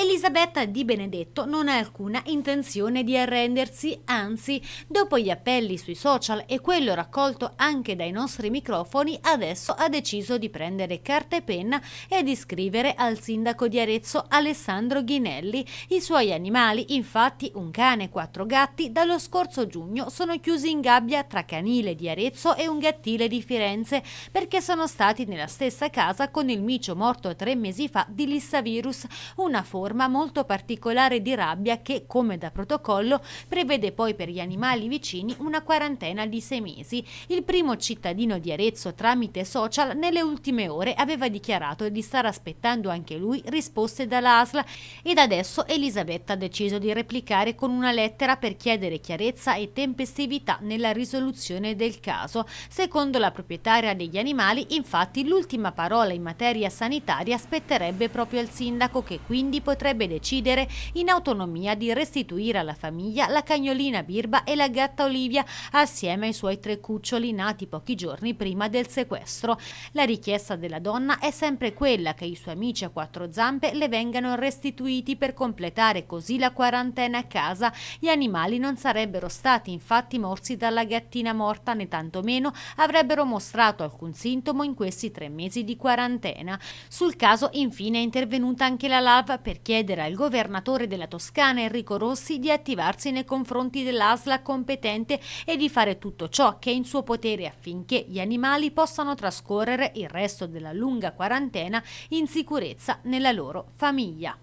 Elisabetta Di Benedetto non ha alcuna intenzione di arrendersi, anzi, dopo gli appelli sui social e quello raccolto anche dai nostri microfoni, adesso ha deciso di prendere carta e penna e di scrivere al sindaco di Arezzo Alessandro Ghinelli. I suoi animali, infatti un cane e quattro gatti, dallo scorso giugno sono chiusi in gabbia tra canile di Arezzo e un gattile di Firenze perché sono stati nella stessa casa con il micio morto tre mesi fa di lissavirus, una forma forma molto particolare di rabbia che, come da protocollo, prevede poi per gli animali vicini una quarantena di sei mesi. Il primo cittadino di Arezzo tramite social nelle ultime ore aveva dichiarato di stare aspettando anche lui risposte dalla ASL ed adesso Elisabetta ha deciso di replicare con una lettera per chiedere chiarezza e tempestività nella risoluzione del caso. Secondo la proprietaria degli animali, infatti, l'ultima parola in materia sanitaria spetterebbe proprio al sindaco che quindi potrebbe decidere in autonomia di restituire alla famiglia la cagnolina Birba e la gatta Olivia assieme ai suoi tre cuccioli nati pochi giorni prima del sequestro. La richiesta della donna è sempre quella che i suoi amici a quattro zampe le vengano restituiti per completare così la quarantena a casa. Gli animali non sarebbero stati infatti morsi dalla gattina morta né tantomeno avrebbero mostrato alcun sintomo in questi tre mesi di quarantena. Sul caso infine è intervenuta anche la LAV perché chiedere al governatore della Toscana Enrico Rossi di attivarsi nei confronti dell'ASLA competente e di fare tutto ciò che è in suo potere affinché gli animali possano trascorrere il resto della lunga quarantena in sicurezza nella loro famiglia.